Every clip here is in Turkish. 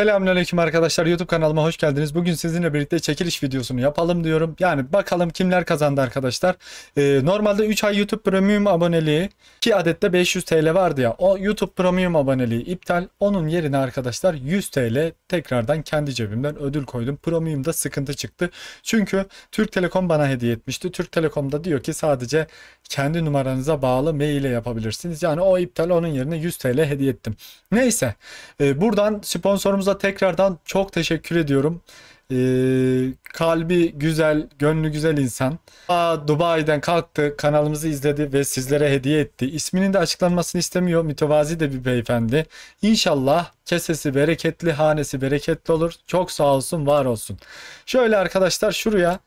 Selamünaleyküm arkadaşlar YouTube kanalıma hoş geldiniz. Bugün sizinle birlikte çekiliş videosunu yapalım diyorum. Yani bakalım kimler kazandı arkadaşlar. Ee, normalde 3 ay YouTube Premium aboneliği 2 adette 500 TL vardı ya. O YouTube Premium aboneliği iptal. Onun yerine arkadaşlar 100 TL tekrardan kendi cebimden ödül koydum. Premium'da sıkıntı çıktı. Çünkü Türk Telekom bana hediye etmişti. Türk Telekom'da diyor ki sadece kendi numaranıza bağlı maile yapabilirsiniz. Yani o iptal onun yerine 100 TL hediye ettim. Neyse ee, buradan sponsorumuz Dostumuza tekrardan çok teşekkür ediyorum. Ee, kalbi güzel, gönlü güzel insan. Aa, Dubai'den kalktı, kanalımızı izledi ve sizlere hediye etti. İsminin de açıklanmasını istemiyor. Mütevazi de bir beyefendi. İnşallah kesesi bereketli, hanesi bereketli olur. Çok sağ olsun, var olsun. Şöyle arkadaşlar şuraya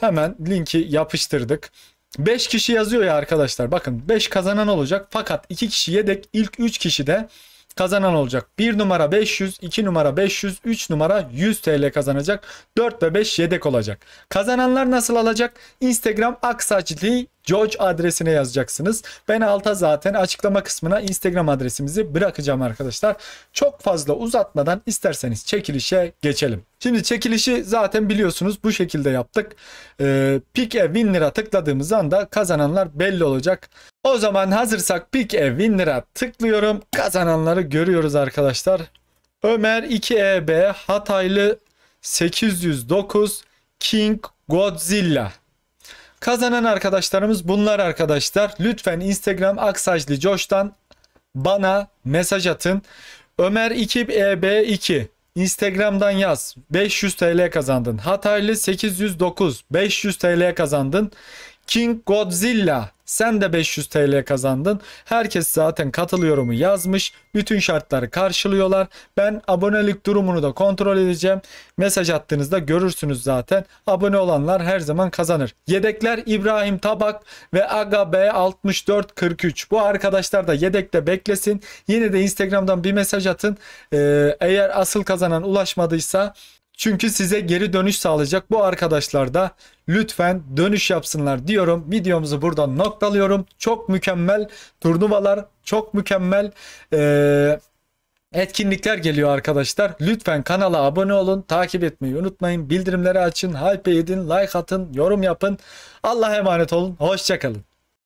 hemen linki yapıştırdık. 5 kişi yazıyor ya arkadaşlar. Bakın 5 kazanan olacak. Fakat 2 kişi yedek, ilk 3 kişi de kazanan olacak. 1 numara 500, 2 numara 500, 3 numara 100 TL kazanacak. 4 ve 5 yedek olacak. Kazananlar nasıl alacak? Instagram Aksaçli George adresine yazacaksınız. Ben alta zaten açıklama kısmına Instagram adresimizi bırakacağım arkadaşlar. Çok fazla uzatmadan isterseniz çekilişe geçelim. Şimdi çekilişi zaten biliyorsunuz bu şekilde yaptık. Ee, Pick'e win lira tıkladığımız anda kazananlar belli olacak. O zaman hazırsak Pick'e win lira tıklıyorum. Kazananları görüyoruz arkadaşlar. Ömer 2EB Hataylı 809 King Godzilla Kazanan arkadaşlarımız bunlar arkadaşlar. Lütfen Instagram Aksajlı Coş'tan bana mesaj atın. Ömer 2EB2 Instagram'dan yaz. 500 TL kazandın. Hataylı 809 500 TL kazandın. King Godzilla sen de 500 TL kazandın. Herkes zaten katılıyorumu yazmış. Bütün şartları karşılıyorlar. Ben abonelik durumunu da kontrol edeceğim. Mesaj attığınızda görürsünüz zaten. Abone olanlar her zaman kazanır. Yedekler İbrahim Tabak ve Aga B 6443. Bu arkadaşlar da yedekte beklesin. Yine de Instagram'dan bir mesaj atın. Ee, eğer asıl kazanan ulaşmadıysa çünkü size geri dönüş sağlayacak bu arkadaşlar da lütfen dönüş yapsınlar diyorum. Videomuzu burada noktalıyorum. Çok mükemmel turnuvalar, çok mükemmel ee, etkinlikler geliyor arkadaşlar. Lütfen kanala abone olun, takip etmeyi unutmayın. Bildirimleri açın, hype edin, like atın, yorum yapın. Allah'a emanet olun, hoşçakalın.